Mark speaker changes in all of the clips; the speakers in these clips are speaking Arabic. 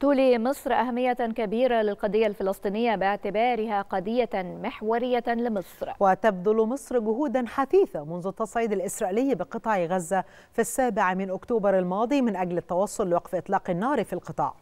Speaker 1: تولي مصر أهمية كبيرة للقضية الفلسطينية باعتبارها قضية محورية لمصر وتبذل مصر جهودا حثيثة منذ التصعيد الإسرائيلي بقطاع غزة في السابع من أكتوبر الماضي من أجل التوصل لوقف إطلاق النار في القطاع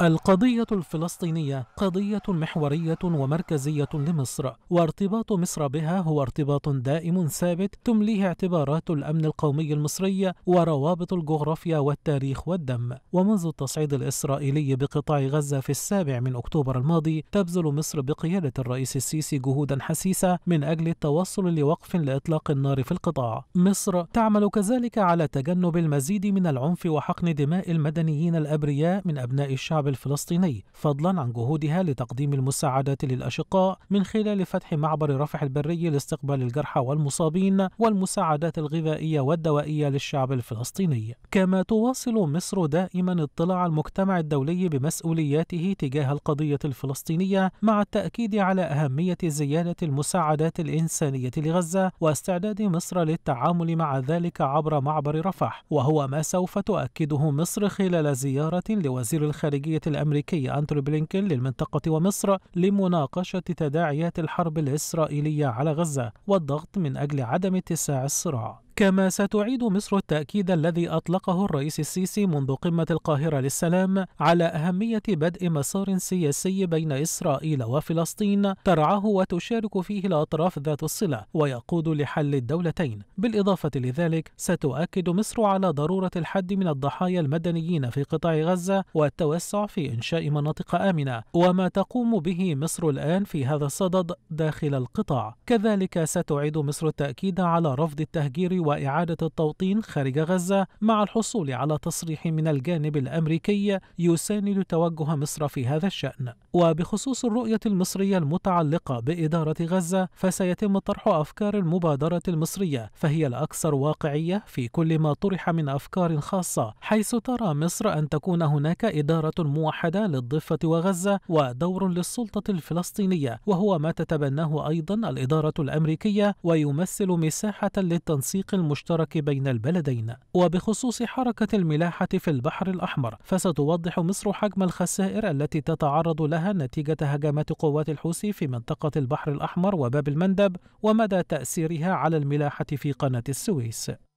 Speaker 1: القضية الفلسطينية قضية محورية ومركزية لمصر، وارتباط مصر بها هو ارتباط دائم ثابت تمليه اعتبارات الأمن القومي المصري وروابط الجغرافيا والتاريخ والدم، ومنذ التصعيد الإسرائيلي بقطاع غزة في السابع من أكتوبر الماضي، تبذل مصر بقيادة الرئيس السيسي جهودا حسيسة من أجل التوصل لوقف لإطلاق النار في القطاع. مصر تعمل كذلك على تجنب المزيد من العنف وحقن دماء المدنيين الأبرياء من أبناء الشعب الفلسطيني فضلا عن جهودها لتقديم المساعدات للأشقاء من خلال فتح معبر رفح البري لاستقبال الجرحى والمصابين والمساعدات الغذائية والدوائية للشعب الفلسطيني كما تواصل مصر دائما اطلاع المجتمع الدولي بمسؤولياته تجاه القضية الفلسطينية مع التأكيد على أهمية زيادة المساعدات الإنسانية لغزة واستعداد مصر للتعامل مع ذلك عبر معبر رفح وهو ما سوف تؤكده مصر خلال زيارة لوزير الخارجية الخارجية الأمريكي أنتوني بلينكن للمنطقة ومصر لمناقشة تداعيات الحرب الإسرائيلية على غزة والضغط من أجل عدم اتساع الصراع كما ستعيد مصر التأكيد الذي أطلقه الرئيس السيسي منذ قمة القاهرة للسلام على أهمية بدء مسار سياسي بين إسرائيل وفلسطين ترعاه وتشارك فيه الأطراف ذات الصلة ويقود لحل الدولتين بالإضافة لذلك ستؤكد مصر على ضرورة الحد من الضحايا المدنيين في قطاع غزة والتوسع في إنشاء مناطق آمنة وما تقوم به مصر الآن في هذا الصدد داخل القطاع كذلك ستعيد مصر التأكيد على رفض التهجير وإعادة التوطين خارج غزة مع الحصول على تصريح من الجانب الأمريكي يساند توجه مصر في هذا الشأن وبخصوص الرؤية المصرية المتعلقة بإدارة غزة فسيتم طرح أفكار المبادرة المصرية فهي الأكثر واقعية في كل ما طرح من أفكار خاصة حيث ترى مصر أن تكون هناك إدارة موحدة للضفة وغزة ودور للسلطة الفلسطينية وهو ما تتبناه أيضا الإدارة الأمريكية ويمثل مساحة للتنسيق الطريق المشترك بين البلدين وبخصوص حركة الملاحة في البحر الأحمر فستوضح مصر حجم الخسائر التي تتعرض لها نتيجة هجمات قوات الحوثي في منطقة البحر الأحمر وباب المندب ومدى تأثيرها على الملاحة في قناة السويس